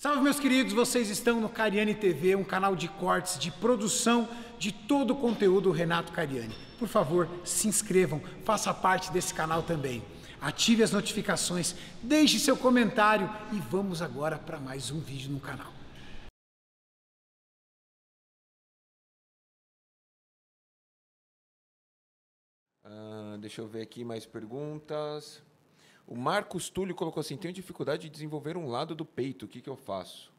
Salve, meus queridos, vocês estão no Cariani TV, um canal de cortes, de produção de todo o conteúdo do Renato Cariani. Por favor, se inscrevam, faça parte desse canal também. Ative as notificações, deixe seu comentário e vamos agora para mais um vídeo no canal. Uh, deixa eu ver aqui mais perguntas. O Marcos Túlio colocou assim: tenho dificuldade de desenvolver um lado do peito, o que, que eu faço?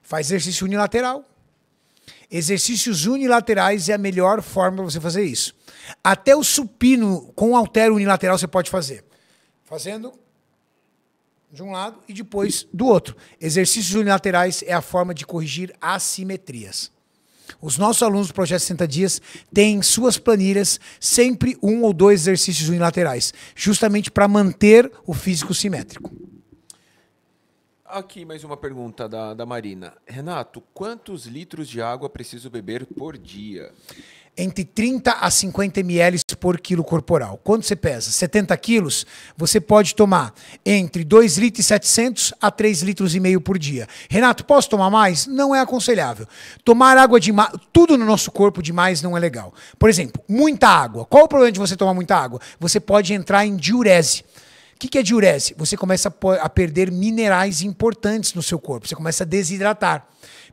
Faz exercício unilateral. Exercícios unilaterais é a melhor forma para você fazer isso. Até o supino com altero unilateral você pode fazer. Fazendo de um lado e depois do outro. Exercícios unilaterais é a forma de corrigir assimetrias. Os nossos alunos do Projeto 60 Dias têm em suas planilhas sempre um ou dois exercícios unilaterais, justamente para manter o físico simétrico. Aqui mais uma pergunta da, da Marina. Renato, quantos litros de água preciso beber por dia? entre 30 a 50 ml por quilo corporal. Quando você pesa 70 quilos, você pode tomar entre 2,7 litros e a 3,5 litros e meio por dia. Renato, posso tomar mais? Não é aconselhável. Tomar água demais, tudo no nosso corpo demais não é legal. Por exemplo, muita água. Qual o problema de você tomar muita água? Você pode entrar em diurese que, que é diurese? Você começa a perder minerais importantes no seu corpo, você começa a desidratar.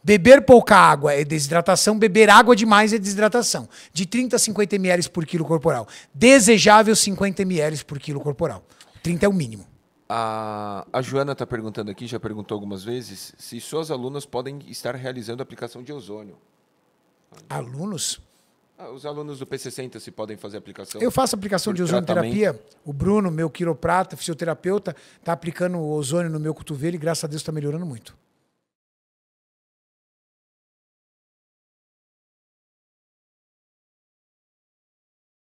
Beber pouca água é desidratação, beber água demais é desidratação. De 30 a 50 ml por quilo corporal. Desejável 50 ml por quilo corporal. 30 é o mínimo. A, a Joana está perguntando aqui, já perguntou algumas vezes, se suas alunas podem estar realizando aplicação de ozônio. Alunos? Ah, os alunos do P60 se podem fazer aplicação? Eu faço aplicação de ozonoterapia. O Bruno, meu quiroprata, fisioterapeuta, está aplicando o ozônio no meu cotovelo e graças a Deus está melhorando muito.